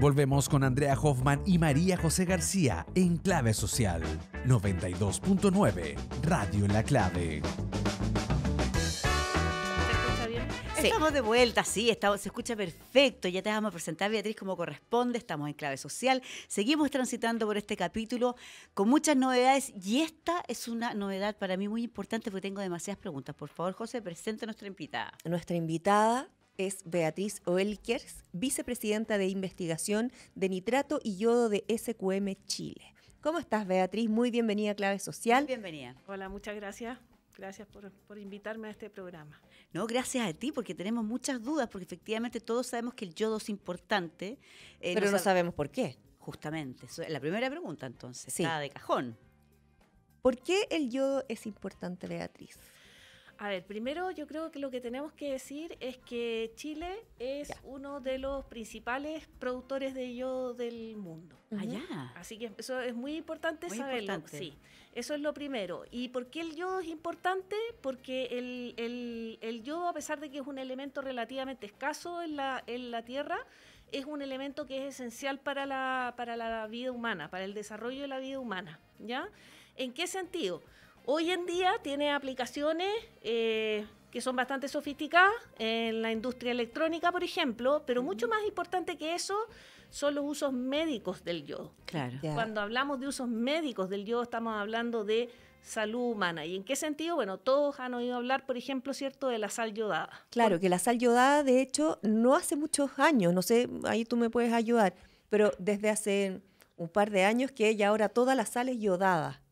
Volvemos con Andrea Hoffman y María José García en Clave Social 92.9 Radio en La Clave. Estamos de vuelta, sí, se escucha perfecto. Ya te vamos a presentar, Beatriz, como corresponde. Estamos en clave social. Seguimos transitando por este capítulo con muchas novedades y esta es una novedad para mí muy importante porque tengo demasiadas preguntas. Por favor, José, presente a nuestra invitada. Nuestra invitada es Beatriz Oelkers, vicepresidenta de investigación de nitrato y yodo de SQM Chile. ¿Cómo estás, Beatriz? Muy bienvenida a Clave Social. bienvenida. Hola, muchas gracias. Gracias por, invitarme a este programa. No, gracias a ti, porque tenemos muchas dudas, porque efectivamente todos sabemos que el yodo es importante. Eh, Pero no, sabemos por qué. Justamente, la primera pregunta entonces, está de cajón. ¿Por qué el yodo es importante, Beatriz? A ver, primero yo creo que lo que tenemos que decir es que Chile es uno de los principales productores de yodo del mundo. Allá. Ah, Así que eso es muy importante saberlo. Sí, eso es lo primero. ¿Y por qué el yodo es importante? Porque el, yodo, a pesar de que es un elemento relativamente escaso en la, en la Tierra, es un elemento que es esencial para la, para la vida humana, para el desarrollo de la vida humana. ¿Ya? ¿En qué sentido? Hoy en día tiene aplicaciones eh, que son bastante sofisticadas en la industria electrónica, por ejemplo, pero mucho más importante que eso son los usos médicos del yodo. Claro. Cuando hablamos de usos médicos del yodo, estamos hablando de salud humana. ¿Y en qué sentido? Bueno, todos han oído hablar, por ejemplo, ¿cierto?, de la sal yodada. Claro, que la sal yodada, de hecho, no hace muchos años, no sé, ahí tú me puedes ayudar, pero desde hace un par de años que ya ahora toda la sal es yodada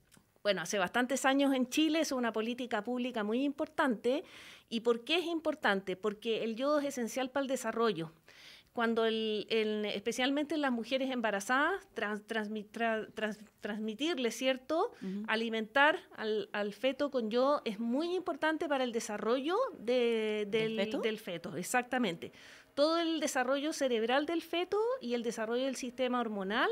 bueno, hace bastantes años en Chile es una política pública muy importante. ¿Y por qué es importante? Porque el yodo es esencial para el desarrollo. Cuando el, el, especialmente las mujeres embarazadas, transmitirle, ¿cierto? Alimentar al, feto con yodo es muy importante para el desarrollo del feto, exactamente. Todo el desarrollo cerebral del feto y el desarrollo del sistema hormonal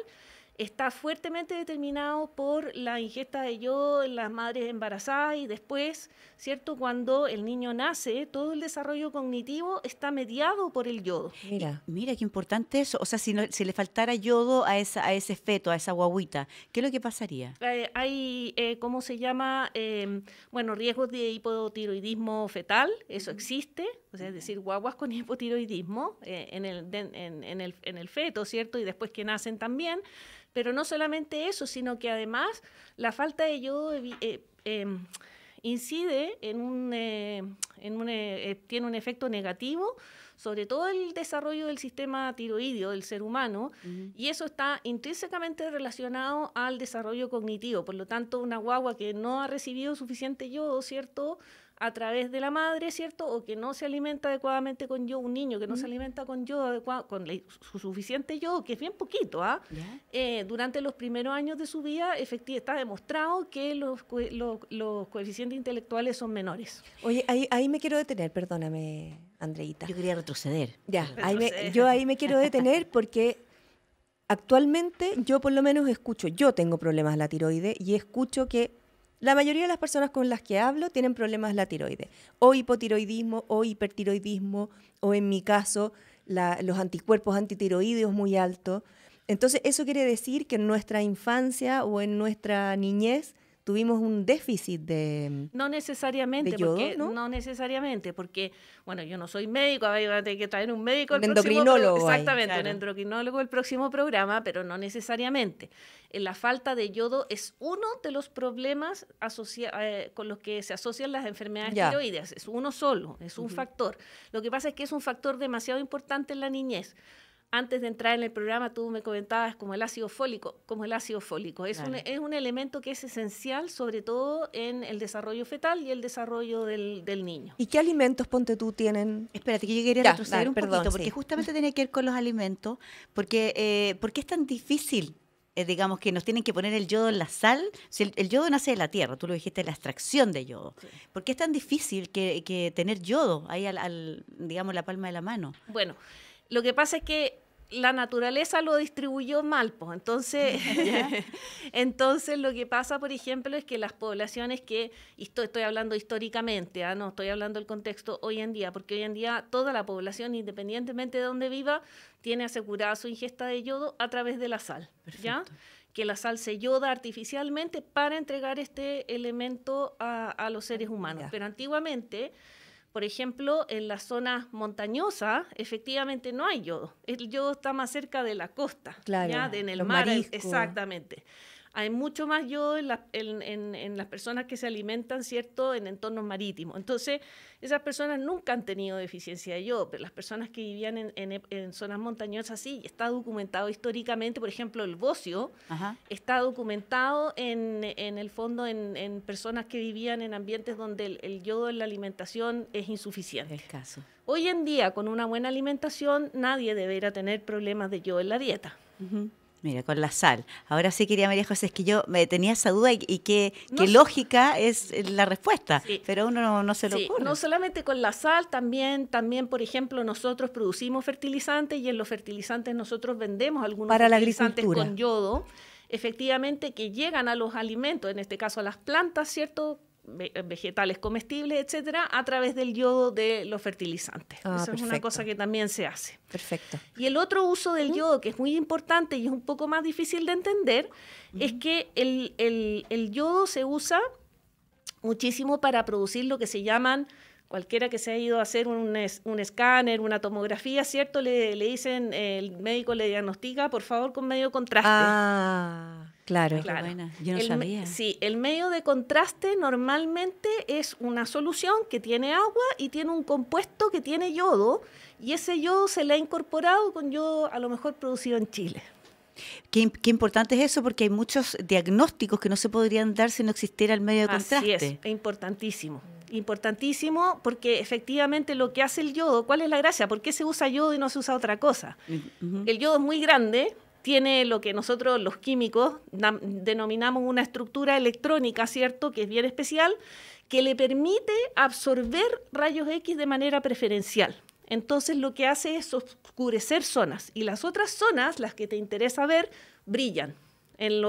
está fuertemente determinado por la ingesta de yodo en las madres embarazadas y después, ¿cierto? Cuando el niño nace, todo el desarrollo cognitivo está mediado por el yodo. Mira, mira qué importante eso. O sea, si, si le faltara yodo a, a ese feto, a esa guaguita, ¿qué es lo que pasaría? Eh, hay, eh, ¿cómo se llama? Eh, bueno, riesgos de hipotiroidismo fetal, eso existe, o sea, es decir, guaguas con hipotiroidismo eh, en, el, en, el, en, el, feto, ¿cierto? Y después que nacen también. Pero no solamente eso, sino que además la falta de yodo eh, em, incide en un, eh, en tiene un efecto negativo sobre todo el desarrollo del sistema tiroidio del ser humano, y eso está intrínsecamente relacionado al desarrollo cognitivo. Por lo tanto, una guagua que no ha recibido suficiente yodo, ¿cierto? a través de la madre, ¿cierto? O que no se alimenta adecuadamente con yo un niño que no se alimenta con yo con su suficiente yo que es bien poquito, ¿ah? Eh, durante los primeros años de su vida, está demostrado que los, los, coeficientes intelectuales son menores. Oye, ahí, ahí me quiero detener, perdóname, Andreita. Yo quería retroceder. Ya, yo ahí me quiero detener porque actualmente yo por lo menos escucho, yo tengo problemas de la tiroide y escucho que la mayoría de las personas con las que hablo tienen problemas de la tiroides, o hipotiroidismo, o hipertiroidismo, o en mi caso, los anticuerpos antitiroideos muy altos. Entonces, eso quiere decir que en nuestra infancia o en nuestra niñez tuvimos un déficit de mm, no necesariamente yodo, ¿no? ¿no? necesariamente porque bueno yo no soy médico que traer un médico endocrinólogo exactamente un endocrinólogo el próximo programa pero no necesariamente eh, la falta de yodo es uno de los problemas eh, con los que se asocian las enfermedades es uno solo es un factor lo que pasa es que es un factor demasiado importante en la niñez antes de entrar en el programa tú me comentabas como el ácido fólico, como el ácido fólico. Es, un, es un elemento que es esencial, sobre todo en el desarrollo fetal y el desarrollo del, niño. ¿Y qué alimentos, ponte tú, tienen? Espérate, que yo quería retroceder un poquito, porque justamente tiene que ver con los alimentos, porque eh, ¿por qué es tan difícil eh, digamos que nos tienen que poner el yodo en la sal. Si el, yodo nace de la tierra, tú lo dijiste, la extracción de yodo. ¿Por qué es tan difícil que, que tener yodo ahí, al, al, digamos, la palma de la mano? Bueno, lo que pasa es que la naturaleza lo distribuyó mal, pues. Entonces, entonces lo que pasa, por ejemplo, es que las poblaciones que, estoy, hablando históricamente, ¿ah? no estoy hablando del contexto hoy en día, porque hoy en día toda la población, independientemente de dónde viva, tiene asegurada su ingesta de yodo a través de la sal, ¿ya? Que la sal se yoda artificialmente para entregar este elemento a, los seres ah, humanos. Pero antiguamente por ejemplo, en la zona montañosa, efectivamente no hay yodo. El yodo está más cerca de la costa, ¿ya? en el mar. Exactamente hay mucho más yodo en, las personas que se alimentan, ¿cierto?, en entornos marítimos. Entonces, esas personas nunca han tenido deficiencia de yodo, pero las personas que vivían en, zonas montañosas sí, está documentado históricamente, por ejemplo, el bocio está documentado en, el fondo en, personas que vivían en ambientes donde el, yodo en la alimentación es insuficiente. caso. Hoy en día, con una buena alimentación, nadie deberá tener problemas de yodo en la dieta. Mira, con la sal. Ahora sí quería, María José, es que yo me tenía esa duda y, qué, lógica es la respuesta, pero uno no, se lo sí. No solamente con la sal, también, también, por ejemplo, nosotros producimos fertilizantes y en los fertilizantes nosotros vendemos algunos fertilizantes con yodo, efectivamente, que llegan a los alimentos, en este caso a las plantas, ¿cierto? Eh, vegetales comestibles, etcétera, a través del yodo de los fertilizantes. Ah, Eso es una cosa que también se hace. Perfecto. Y el otro uso del yodo, que es muy importante y es un poco más difícil de entender, es que el, yodo se usa muchísimo para producir lo que se llaman, cualquiera que se ha ido a hacer un, escáner, una tomografía, ¿cierto? Le, le, dicen, el médico le diagnostica, por favor, con medio contraste. Ah. Claro, yo no el, sabía. Sí, el medio de contraste normalmente es una solución que tiene agua y tiene un compuesto que tiene yodo y ese yodo se le ha incorporado con yodo a lo mejor producido en Chile. Qué, importante es eso porque hay muchos diagnósticos que no se podrían dar si no existiera el medio de contraste. Así es, importantísimo. Importantísimo porque efectivamente lo que hace el yodo, ¿cuál es la gracia? ¿Por qué se usa yodo y no se usa otra cosa? Mm, el yodo es muy grande, tiene lo que nosotros los químicos denominamos una estructura electrónica, ¿cierto? Que es bien especial, que le permite absorber rayos X de manera preferencial. Entonces lo que hace es oscurecer zonas y las otras zonas, las que te interesa ver, brillan. En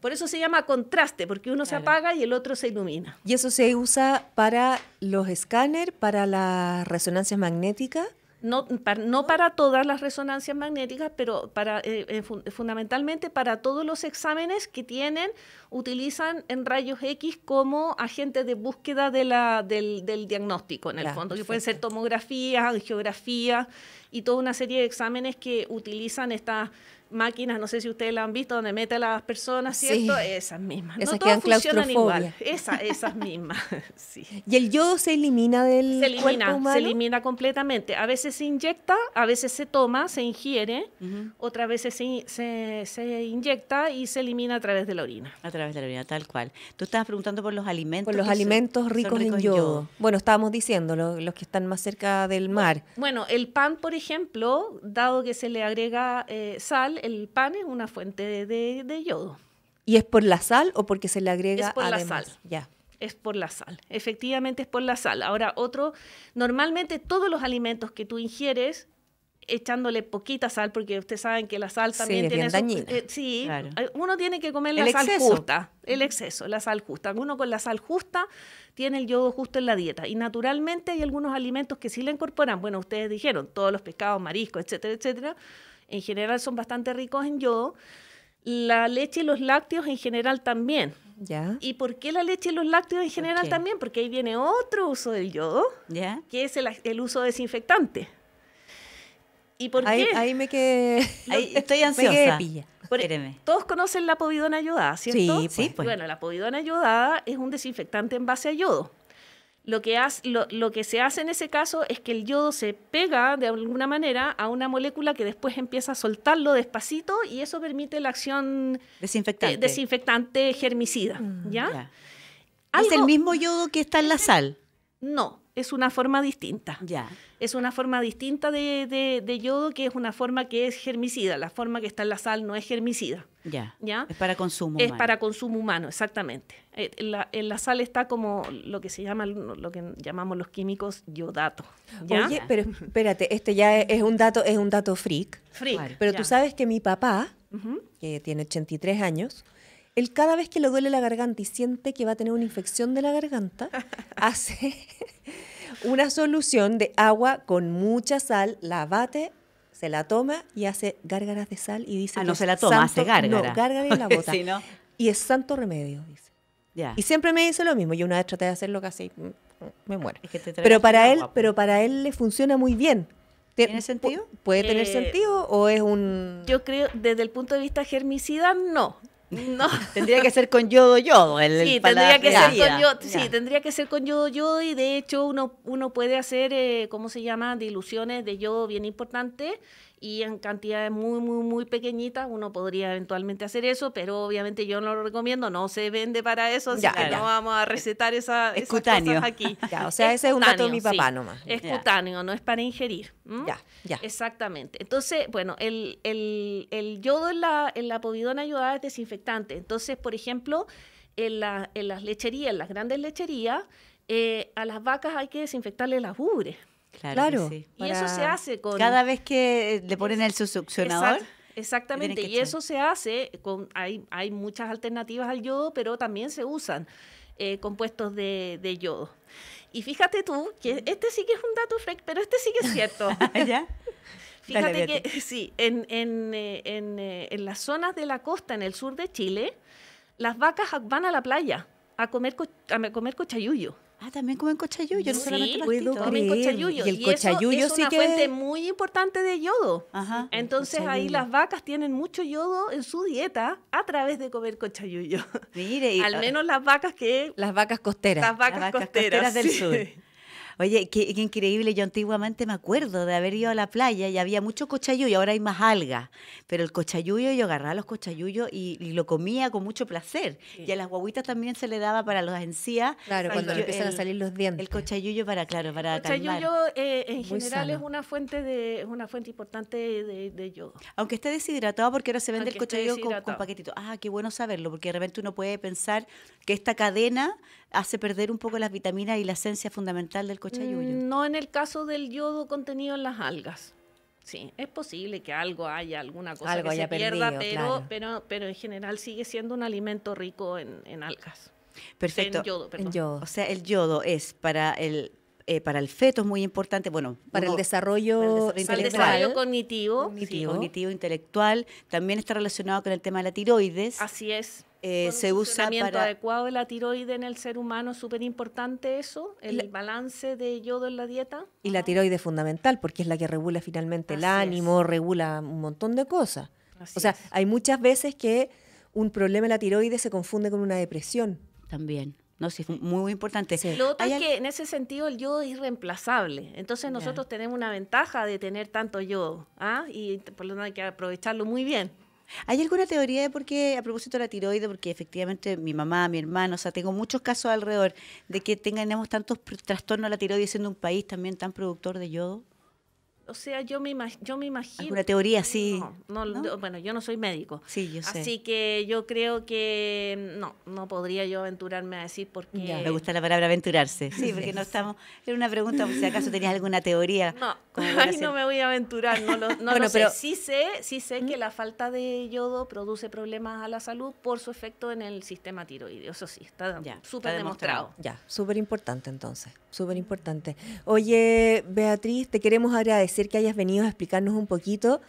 Por eso se llama contraste, porque uno se apaga y el otro se ilumina. ¿Y eso se usa para los escáneres, para las resonancias magnéticas? no para, no para todas las resonancias magnéticas, pero para, eh, eh, fundamentalmente para todos los exámenes que tienen, utilizan en rayos X como agente de búsqueda de la, del, del, diagnóstico, en el fondo, que pueden ser tomografía, angiografía y toda una serie de exámenes que utilizan estas máquinas, no sé si ustedes la han visto, donde mete a las personas, ¿cierto? Esas mismas. no todas igual. esas mismas. ¿Y el yodo se elimina del se cuerpo Se elimina completamente. A veces se inyecta, a veces se toma, se ingiere, otras veces se, se, inyecta y se elimina a través de la orina. A través de la orina, tal cual. Tú estabas preguntando por los alimentos. Por los alimentos ricos, en yodo. Bueno, estábamos diciendo, los, que están más cerca del mar. Bueno, el pan, por ejemplo, dado que se le agrega eh, sal, el pan es una fuente de, yodo. ¿Y es por la sal o porque se le agrega es por la sal. Ya. Es por la sal. Efectivamente es por la sal. Ahora, otro, normalmente todos los alimentos que tú ingieres echándole poquita sal, porque ustedes saben que la sal también tiene... Eh, sí, eh, uno tiene que comer la sal justa, el exceso, la sal justa. Uno con la sal justa tiene el yodo justo en la dieta. Y naturalmente hay algunos alimentos que sí le incorporan. Bueno, ustedes dijeron, todos los pescados, mariscos, etcétera, etcétera en general son bastante ricos en yodo. La leche y los lácteos en general también. ¿Ya? ¿Y por qué la leche y los lácteos en general también? Porque ahí viene otro uso del yodo, ¿Ya? que es el, uso desinfectante. ¿Y por ahí, qué? Ahí me quedé. estoy ansiosa. E, todos conocen la povidona yodada, ¿cierto? Pues. Sí, pues. Bueno, la povidona yodada es un desinfectante en base a yodo. Lo que, se hace en ese caso es que el yodo se pega de alguna manera a una molécula que después empieza a soltarlo despacito y eso permite la acción eh, desinfectante, germicida. Mm, ¿ya? ¿Es el mismo yodo que está en la sal? No, es una forma distinta. Ya. Es una forma distinta de, yodo, que es una forma que es germicida. La forma que está en la sal no es germicida. Ya. ¿Ya? Es para consumo humano. Es para consumo humano, exactamente. Eh, en la, sal está como lo que se llama, lo que llamamos los químicos yodato. Oye, pero espérate, este ya es, un dato, es un dato freak. Freak. pero tú sabes que mi papá, que tiene 83 años, él cada vez que le duele la garganta y siente que va a tener una infección de la garganta, hace una solución de agua con mucha sal, la bate, se la toma y hace gárgaras de sal y dice... Ah, no se la toma, hace gárgara. No, gárgara y la bota. Y es santo remedio, dice. Y siempre me dice lo mismo. Yo una vez traté de hacerlo casi, mm, mm, me muero. pero para él, pero para él le funciona muy bien. ¿Tiene sentido? ¿Puede tener eh, sentido o es un...? Yo creo, desde el punto de vista germicida, no. No. tendría que ser con yodo yodo. El, sí, tendría que ser con yodo, sí, tendría que ser con yodo y de hecho uno, uno puede hacer, eh, ¿cómo se llama?, diluciones de yodo bien importantes y en cantidades muy, muy, muy pequeñitas uno podría eventualmente hacer eso, pero obviamente yo no lo recomiendo, no se vende para eso, así que no vamos a recetar esa, es aquí. o sea, ese es un dato de mi papá nomás. Es cutáneo, no es para ingerir. Ya, ya. Exactamente. Entonces, bueno, el, el, el yodo en la, en la povidona es desinfectante. Entonces, por ejemplo, en, la, en las lecherías, en las grandes lecherías, eh, a las vacas hay que desinfectarle las ubres. Claro. Y eso se hace con... Cada vez que eh, le ponen el succionador. exactamente, y eso se hace con, hay, muchas alternativas al yodo, pero también se usan eh, compuestos de, yodo. Y fíjate tú, que este sí que es un dato, Freck, pero este sí que es cierto. Ah, fíjate que sí, en, eh, en, las zonas de la costa, en el sur de Chile, las vacas van a la playa a comer, a comer cochayuyo. Ah, también comen cochayuyo, no solamente puedo Comen Y el cochayuyo es una fuente muy importante de yodo. Ajá, Entonces ahí las vacas tienen mucho yodo en su dieta a través de comer cochayuyo. Mire, al ah, menos las vacas que las vacas costeras, las vacas, costeras, del sur. Oye, qué, increíble. Yo antiguamente me acuerdo de haber ido a la playa y había mucho cochayuyo, ahora hay más algas. Pero el cochayuyo, yo agarraba los cochayuyos y, lo comía con mucho placer. Y a las guaguitas también se le daba para los encías. Claro, cuando empiezan a salir los dientes. El cochayuyo para, claro, para El cochayuyo eh, en general es una fuente de una fuente importante de, yodo. Aunque esté deshidratado, porque ahora se vende el cochayuyo con, con paquetitos. Ah, qué bueno saberlo, porque de repente uno puede pensar que esta cadena hace perder un poco las vitaminas y la esencia fundamental del cochayuyo. Mm, no en el caso del yodo contenido en las algas. Sí, es posible que algo haya, alguna cosa que se pierda, pero, pero, en general sigue siendo un alimento rico en, algas. Perfecto. En yodo, O sea, el yodo es para el eh, para el feto es muy importante, bueno, para, el, desarrollo desarrollo cognitivo, cognitivo, cognitivo, intelectual, también está relacionado con el tema de la tiroides. Así es. Eh, se usa adecuado de la tiroide en el ser humano súper importante eso el balance de yodo en la dieta y la tiroide es fundamental porque es la que regula finalmente el ánimo regula un montón de cosas o sea hay muchas veces que un problema en la tiroide se confunde con una depresión también no, sé, es muy, importante. Lo otro es que en ese sentido el yodo es irreemplazable. Entonces nosotros tenemos una ventaja de tener tanto yodo. ¿ah? Y por lo tanto hay que aprovecharlo muy bien. ¿Hay alguna teoría de por qué, a propósito de la tiroides, porque efectivamente mi mamá, mi hermano, o sea, tengo muchos casos alrededor de que tengamos tantos trastornos a la tiroides siendo un país también tan productor de yodo? O sea, yo me, yo me imagino... Una teoría, sí. bueno, yo no soy médico. Sí, yo sé. Así que yo creo que no, no podría yo aventurarme a decir porque... qué... me gusta la palabra aventurarse. Sí, porque no estamos... Era una pregunta si acaso tenías alguna teoría. No, ahí no me voy a aventurar, no lo, sé. Pero... Sí sé, sí sé que ¿Mm? la falta de yodo produce problemas a la salud por su efecto en el sistema tiroideo. Eso sí, está súper demostrado. Ya, súper importante entonces, súper importante. Oye, Beatriz, te queremos agradecer que hayas venido a explicarnos un poquito.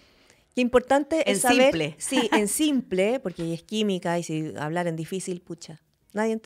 Qué importante es saber, Sí, en simple, porque es química y si hablar en difícil, pucha. Nadie,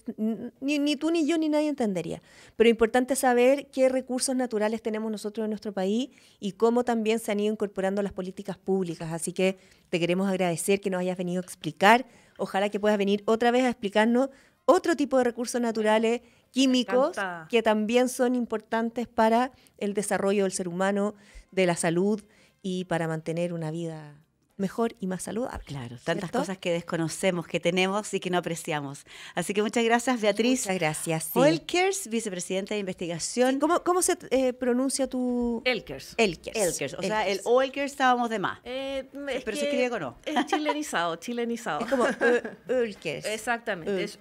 ni, ni, tú, ni yo, ni nadie entendería. Pero importante saber qué recursos naturales tenemos nosotros en nuestro país y cómo también se han ido incorporando las políticas públicas. Así que te queremos agradecer que nos hayas venido a explicar. Ojalá que puedas venir otra vez a explicarnos otro tipo de recursos naturales químicos que también son importantes para el desarrollo del ser humano, de la salud y para mantener una vida mejor y más saludable. Claro, tantas cosas que desconocemos, que tenemos y que no apreciamos. Así que muchas gracias, Beatriz. Muchas gracias. Elkers, vicepresidenta de investigación. ¿Cómo, se eh, pronuncia tu...? Elkers. Elkers. Elkers. O sea, el estábamos de más. Eh, Pero se escribe con O. Es chilenizado, chilenizado. Es como Elkers. Eh, Exactamente, es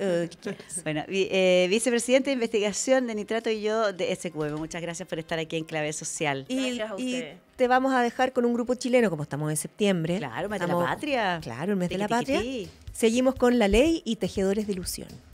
bueno, eh, vicepresidente de investigación de nitrato y yo de SQM. Muchas gracias por estar aquí en Clave Social. Y, te vamos a dejar con un grupo chileno, como estamos en septiembre. Claro, mes de la patria. Claro, mes de la patria. Seguimos con La Ley y Tejedores de Ilusión.